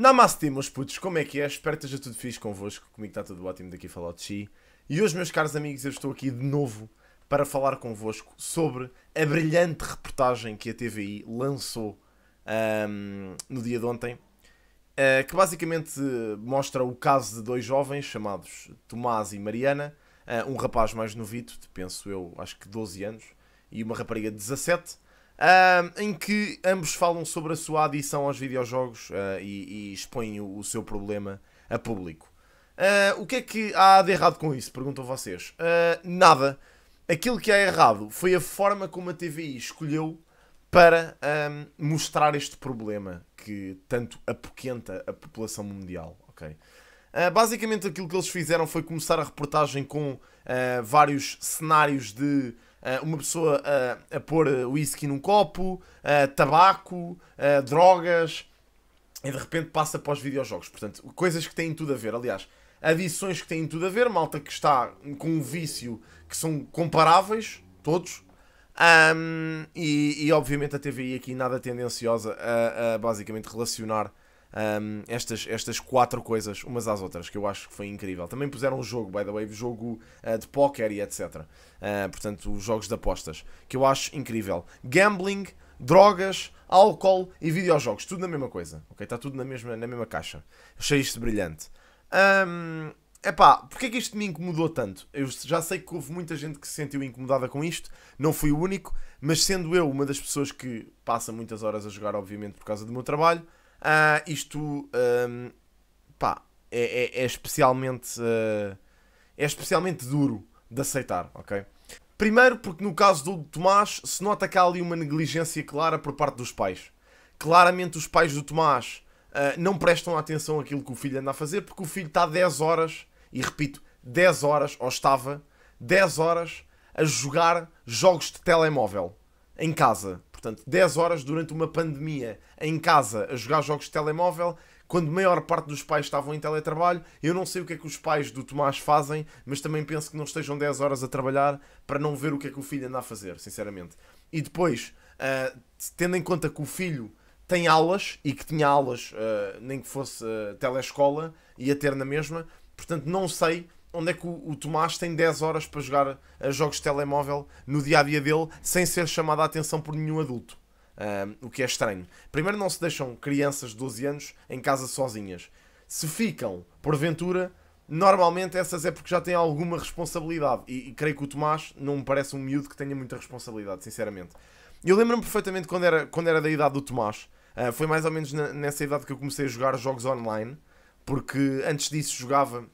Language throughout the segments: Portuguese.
Namastê, meus putos, como é que é? Espero que esteja tudo fixe convosco. Comigo está tudo ótimo daqui a falar de si E hoje, meus caros amigos, eu estou aqui de novo para falar convosco sobre a brilhante reportagem que a TVI lançou um, no dia de ontem, uh, que basicamente mostra o caso de dois jovens chamados Tomás e Mariana, uh, um rapaz mais novito, de, penso eu, acho que 12 anos, e uma rapariga de 17, em que ambos falam sobre a sua adição aos videojogos uh, e, e, expõem o, o, seu problema a público. Uh, o que é que há de errado com isso? Perguntam vocês. Uh, nada. Aquilo que há errado foi a forma como a TVI escolheu para um, mostrar este problema que tanto apoquenta a população mundial, ok? Uh, basicamente aquilo que eles fizeram foi começar a reportagem com uh, vários cenários de ah, uma pessoa a, a pôr whisky num copo, ah, tabaco, ah, drogas, e de repente passa para os videojogos. Portanto, coisas que têm tudo a ver. Aliás, adições que têm tudo a ver, malta que está com um vício que são comparáveis, todos. Um, e, e, obviamente a TVI aqui nada tendenciosa a, a basicamente relacionar um, estas, estas quatro coisas umas às outras, que eu acho que foi incrível. Também puseram um jogo, by the way, jogo uh, de póquer e etc. Uh, ah, portanto, os jogos de apostas, que eu acho incrível. Gambling, drogas, álcool e videojogos, tudo na mesma coisa, ok? Está tudo na mesma, na mesma caixa. Achei isto brilhante. Um, Epá, porque é que isto me incomodou tanto? Eu já sei que houve muita gente que se sentiu incomodada com isto, não fui o único, mas sendo eu uma das pessoas que passa muitas horas a jogar, obviamente, por causa do meu trabalho, ah, isto pá, é, é, é especialmente uh, é especialmente duro de aceitar, ok? Primeiro porque no caso do Tomás se nota que há ali uma negligência clara por parte dos pais. Claramente os pais do Tomás uh, não prestam atenção àquilo que o filho anda a fazer porque o filho está 10 horas, e repito, 10 horas, ou estava 10 horas a jogar jogos de telemóvel em casa. Portanto, 10 horas durante uma pandemia em casa a jogar jogos de telemóvel, quando a maior parte dos pais estavam em teletrabalho. Eu não sei o que é que os pais do Tomás fazem, mas também penso que não estejam 10 horas a trabalhar para não ver o que é que o filho anda a fazer, sinceramente. E depois, uh, tendo em conta que o filho tem aulas e que tinha aulas, uh, nem que fosse uh, telescola, ia ter na mesma, portanto, não sei onde é que o, o, Tomás tem 10 horas para jogar a eh, jogos de telemóvel no dia a dia dele sem ser chamado a atenção por nenhum adulto. Uh, o que é estranho. Primeiro, não se deixam crianças de 12 anos em casa sozinhas. Se ficam, porventura, normalmente essas é porque já têm alguma responsabilidade. E, e creio que o Tomás não me parece um miúdo que tenha muita responsabilidade, sinceramente. Eu lembro-me perfeitamente quando era, quando era da idade do Tomás. Uh, foi mais ou menos na, nessa idade que eu comecei a jogar jogos online, porque antes disso jogava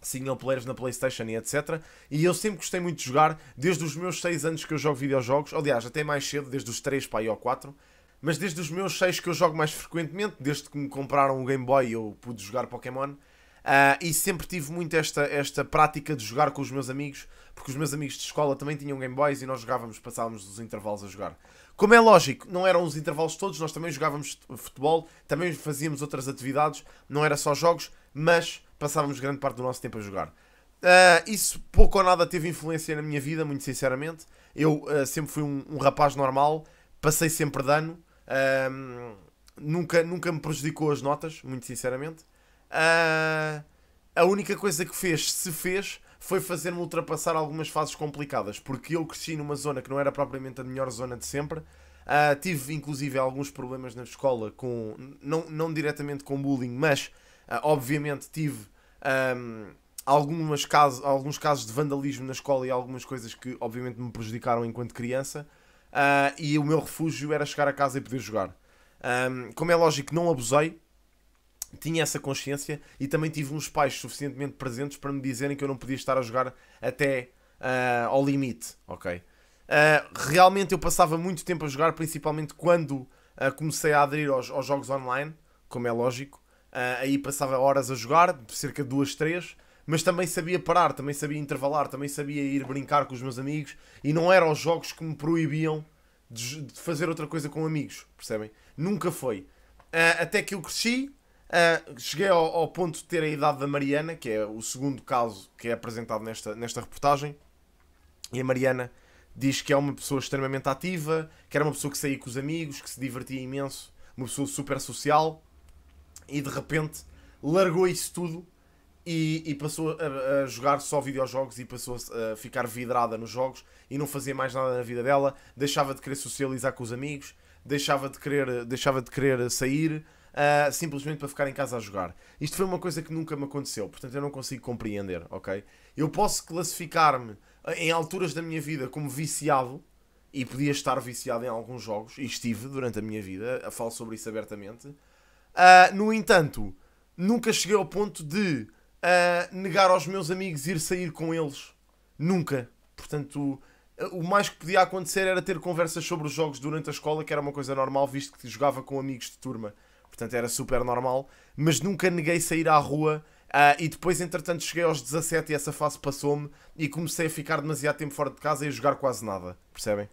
single players na Playstation e etc. E eu sempre gostei muito de jogar, desde os meus 6 anos que eu jogo videojogos, aliás, até mais cedo, desde os 3 para aí ou 4, mas desde os meus 6 que eu jogo mais frequentemente, desde que me compraram o Game Boy eu pude jogar Pokémon, uh, e sempre tive muito esta, esta prática de jogar com os meus amigos, porque os meus amigos de escola também tinham Game Boys e nós jogávamos, passávamos os intervalos a jogar. Como é lógico, não eram os intervalos todos, nós também jogávamos futebol, também fazíamos outras atividades, não era só jogos, mas passávamos grande parte do nosso tempo a jogar. Uh, isso pouco ou nada teve influência na minha vida, muito sinceramente. Eu uh, sempre fui um, um, rapaz normal, passei sempre dano, uh, ah, nunca, nunca me prejudicou as notas, muito sinceramente. a única coisa que fez, se fez, foi fazer-me ultrapassar algumas fases complicadas, porque eu cresci numa zona que não era propriamente a melhor zona de sempre. tive inclusive alguns problemas na escola com não, não diretamente com bullying, mas ah, obviamente tive um, algumas casos, alguns casos de vandalismo na escola e algumas coisas que obviamente me prejudicaram enquanto criança. Uh, e o meu refúgio era chegar a casa e poder jogar. Um, como é lógico, não abusei, tinha essa consciência e também tive uns pais suficientemente presentes para me dizerem que eu não podia estar a jogar até uh, ao limite, ok? Uh, realmente eu passava muito tempo a jogar, principalmente quando uh, comecei a aderir aos, aos, jogos online, como é lógico, Uh, aí passava horas a jogar, cerca de duas, três, mas também sabia parar, também sabia intervalar, também sabia ir brincar com os meus amigos e não eram os jogos que me proibiam de, de fazer outra coisa com amigos, percebem? Nunca foi. Uh, até que eu cresci, uh, cheguei ao, ao, ponto de ter a idade da Mariana, que é o segundo caso que é apresentado nesta, nesta reportagem, e a Mariana diz que é uma pessoa extremamente ativa, que era uma pessoa que saía com os amigos, que se divertia imenso, uma pessoa super social e de repente largou isso tudo e, e passou a, a, jogar só videojogos e passou a ficar vidrada nos jogos e não fazia mais nada na vida dela, deixava de querer socializar com os amigos, deixava de querer, deixava de querer sair. Uh, simplesmente para ficar em casa a jogar. Isto foi uma coisa que nunca me aconteceu, portanto eu não consigo compreender, ok? Eu posso classificar-me em alturas da minha vida como viciado, e podia estar viciado em alguns jogos, e estive durante a minha vida, falo sobre isso abertamente. Uh, no entanto, nunca cheguei ao ponto de uh, negar aos meus amigos ir sair com eles. Nunca. Portanto, o mais que podia acontecer era ter conversas sobre os jogos durante a escola, que era uma coisa normal, visto que jogava com amigos de turma. Portanto, era super normal. Mas nunca neguei sair à rua. Uh, e depois, entretanto, cheguei aos 17 e essa fase passou-me e comecei a ficar demasiado tempo fora de casa e a jogar quase nada. Percebem?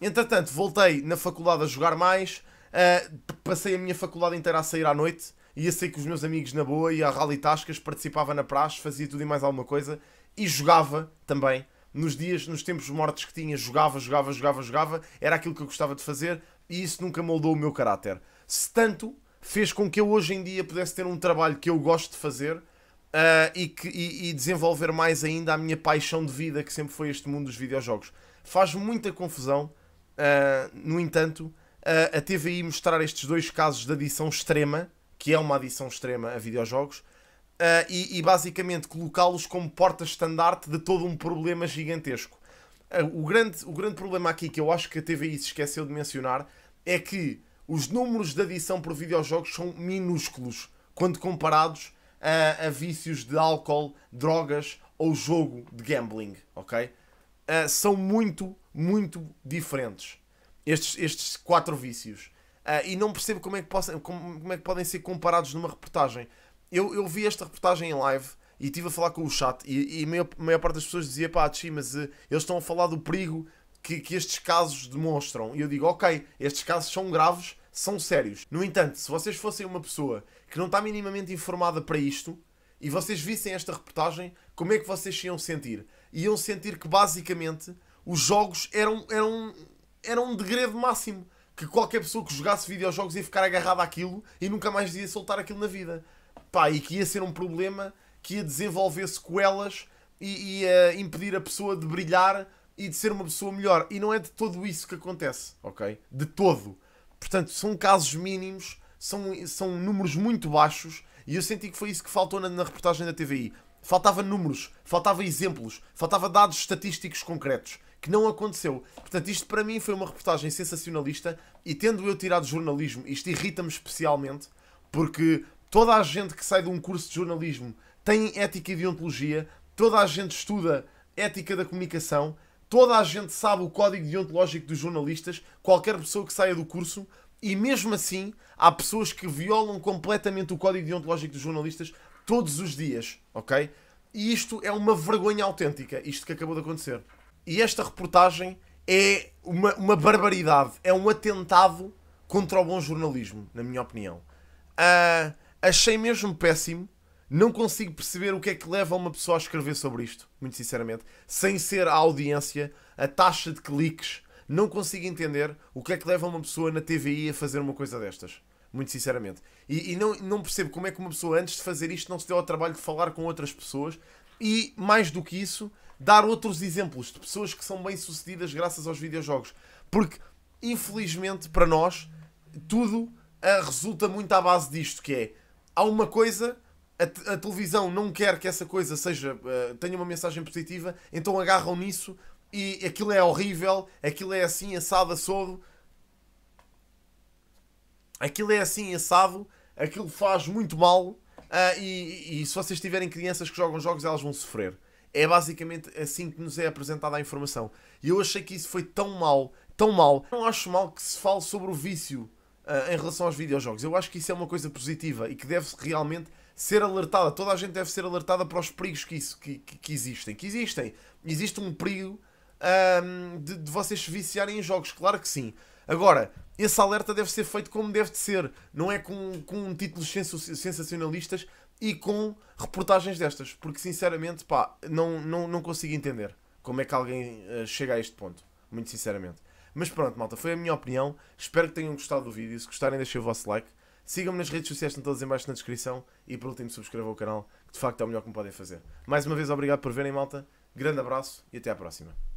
Entretanto, voltei na faculdade a jogar mais. Uh, passei a minha faculdade inteira a sair à noite, ia sair com os meus amigos na boa, ia a rally tascas, participava na praxe, fazia tudo e mais alguma coisa e jogava também. Nos dias, nos tempos mortos que tinha, jogava, jogava, jogava, jogava, era aquilo que eu gostava de fazer e isso nunca moldou o meu caráter. Se tanto fez com que eu hoje em dia pudesse ter um trabalho que eu gosto de fazer, Uh, e, que, e, e, desenvolver mais ainda a minha paixão de vida, que sempre foi este mundo dos videojogos. Faz muita confusão, uh, no entanto, a, TVI mostrar estes dois casos de adição extrema, que é uma adição extrema a videojogos, Uh, e, e, basicamente colocá-los como porta-estandarte de todo um problema gigantesco. Uh, o, grande, o grande problema aqui que eu acho que a TVI se esqueceu de mencionar é que os números de adição por videojogos são minúsculos quando comparados a, vícios de álcool, drogas ou jogo de gambling, ok? são muito, muito diferentes. Estes, estes quatro vícios. Uh, e não percebo como é, que possam, como, como, é que podem ser comparados numa reportagem. Eu, eu vi esta reportagem em live e estive a falar com o chat e, e a, maior, maior parte das pessoas dizia, pá, Tchi, mas uh, eles estão a falar do perigo que, que estes casos demonstram. E eu digo, ok, estes casos são graves, são sérios. No entanto, se vocês fossem uma pessoa que não está minimamente informada para isto e vocês vissem esta reportagem, como é que vocês iam sentir? Iam sentir que basicamente os jogos eram, eram era um degredo máximo. Que qualquer pessoa que jogasse videojogos ia ficar agarrada àquilo e nunca mais ia soltar aquilo na vida. Pá, e que ia ser um problema que ia desenvolver sequelas e ia eh, impedir a pessoa de brilhar e de ser uma pessoa melhor. E não é de todo isso que acontece, ok? De todo. Portanto, são casos mínimos, são, são números muito baixos e eu senti que foi isso que faltou na, na reportagem da TVI. Faltava números, faltava exemplos, faltava dados estatísticos concretos, que não aconteceu. Portanto, isto para mim foi uma reportagem sensacionalista e tendo eu tirado jornalismo, isto irrita-me especialmente, porque toda a gente que sai de um curso de jornalismo tem ética e deontologia, toda a gente estuda ética da comunicação, toda a gente sabe o código deontológico dos jornalistas, qualquer pessoa que saia do curso, e mesmo assim há pessoas que violam completamente o código deontológico dos jornalistas todos os dias, ok? E isto é uma vergonha autêntica, isto que acabou de acontecer. E esta reportagem é uma, uma barbaridade, é um atentado contra o bom jornalismo, na minha opinião. Uh, achei mesmo péssimo, não consigo perceber o que é que leva uma pessoa a escrever sobre isto, muito sinceramente, sem ser a audiência, a taxa de cliques, não consigo entender o que é que leva uma pessoa na TVI a fazer uma coisa destas muito sinceramente. E, e, não, não percebo como é que uma pessoa, antes de fazer isto, não se deu ao trabalho de falar com outras pessoas e, mais do que isso, dar outros exemplos de pessoas que são bem-sucedidas graças aos videojogos. Porque, infelizmente, para nós, tudo uh, resulta muito à base disto, que é, há uma coisa... A, a televisão não quer que essa coisa seja uh, tenha uma mensagem positiva, então agarram nisso e aquilo é horrível, aquilo é assim, assado, assoro, aquilo é assim assado, aquilo faz muito mal uh, e, e, se vocês tiverem crianças que jogam jogos, elas vão sofrer. É basicamente assim que nos é apresentada a informação. E eu achei que isso foi tão mal, tão mal. Não acho mal que se fale sobre o vício uh, em relação aos videojogos. Eu acho que isso é uma coisa positiva e que deve realmente ser alertada. Toda a gente deve ser alertada para os perigos que, isso, que, que, que existem. Que existem. Existe um perigo um, ah, de, de vocês se viciarem em jogos, claro que sim. Agora, esse alerta deve ser feito como deve de ser, não é com, com títulos sensacionalistas e com reportagens destas, porque sinceramente, pá, não, não, não consigo entender como é que alguém uh, chega a este ponto, muito sinceramente. Mas pronto, malta, foi a minha opinião. Espero que tenham gostado do vídeo. Se gostarem, deixem o vosso like. Sigam-me nas redes sociais, estão todas em baixo na descrição. E por último, subscrevam o canal, que de facto é o melhor que me podem fazer. Mais uma vez, obrigado por verem, malta. Grande abraço e até à próxima.